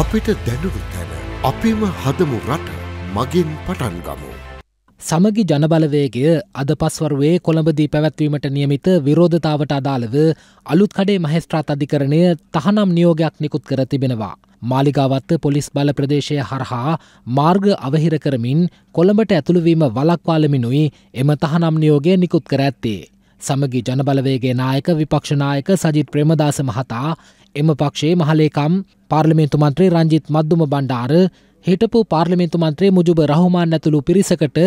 අපිට දැනුරු තැන අපිම හදමු රට මගින් පටන්ගමු. සමගි ජනබලවේගය අද පස්වරුවේ කොළඹදී පැවැත්වීමට නියමිත විරෝධතාවට අදාළව අලුත්කඩේ මහෙස්ත්‍රාත් අධිකරණය තහනම් නියෝගයක් නිකුත් කර තිබෙනවා. මාලිගාවත්ත පොලිස් බල ප්‍රදේශය හරහා මාර්ග අවහිර කරමින් කොළඹට ඇතුළුවීම වලක්වාලමිනුයි එම තහනම් නියෝගය නිකුත් කර ඇත්තේ. සමගි ජනබලවේගේ නායක විපක්ෂනායක සජිත් ප්‍රමදාස මහතා එම පක්ෂයේ මහලේකම් පාර්ලිමේන්තු මන්ත්‍රී රංජිත් මධ්දුම බණ්ඩාර හිටපු පාර්ලිමින්තු මන්ත්‍රී මුජුබ රහුමාන් ඇතුළු පිරිසකට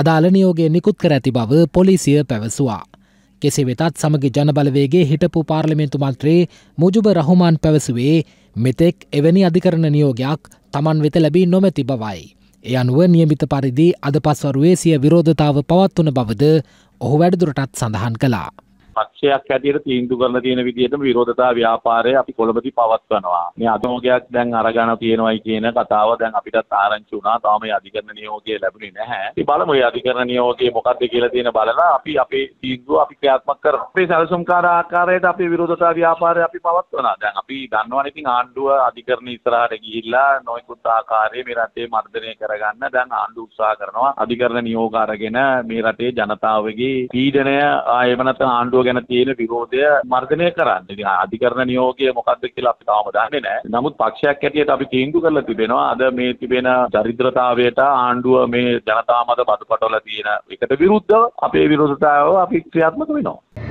අදාළ නියෝගේ නිකුත් කර ඇති බව පොලිසිය පැවසුවා. කෙසේ වෙතත් සමග ජනබලවේගේ හිටපු පාර්ලිමින්තු මන්ත්‍රී මුජුබ රහුමාන් පැවසුවේ මෙතෙක් එවැනි අධිකරණ නියෝගයක් තමන් වෙත ලැබී නොමැති බවයි. එ අනුව නියමිත පරිදි අද පස්වරුවේ සිය විරෝධතාව පවත්වන බවද ඔහු වැඩදුරටත් සඳහන් කලා. පක්ෂයක් හැටියට තීන්දුව කරලා තියෙන විදිහටම විරෝධතා ව්‍යාපාරය අපි කොළඹදී පවත්වනවා. මේ අදෝගයක් දැන් අරගෙන තියෙනවයි කියන කතාව දැන් අපිටත් ආරංචි වුණා. තාම මේ අධිකරණ නියෝගය ලැබුණේ නැහැ. ඉතින් බලමු මේ අධිකරණ නියෝගය මොකක්ද කියලා තියෙන බලලා අපි අපේ තීන්දුව අපි ක්‍රියාත්මක කරනවා. මේ සැලසුම්කාර ආකාරයට අපි විරෝධතා ව්‍යාපාරය අපි පවත්වනවා. දැන් අපි දන්නවනේ ඉතින් ආණ්ඩුව අධිකරණ ඉස්සරහට ගිහිල්ලා නොයෙකුත් ආකාරයේ මේ රටේ මර්ධනය කරගන්න දැන් ආණ්ඩුව උත්සාහ කරනවා. අධිකරණ නියෝග අරගෙන මේ රටේ ජනතාවගේ පීඩනය ආයෙම නැත්නම් ආණ්ඩුව ගැන තියෙන විරෝධය මර්ධනය කරන්න. ඉතින් අධිකරණ නියෝගය මොකක්ද කියලා අපි තාම දන්නේ නැහැ. නමුත් පක්ෂයක් හැටියට අපි තීන්දුව කරලා තිබෙනවා අද මේ තිබෙන දරිද්‍රතාවයට ආණ්ඩුව මේ ජනතා මත බඩපටවලා තියෙන එකට විරුද්ධව අපේ විරෝධතාවය අපි ක්‍රියාත්මක වෙනවා.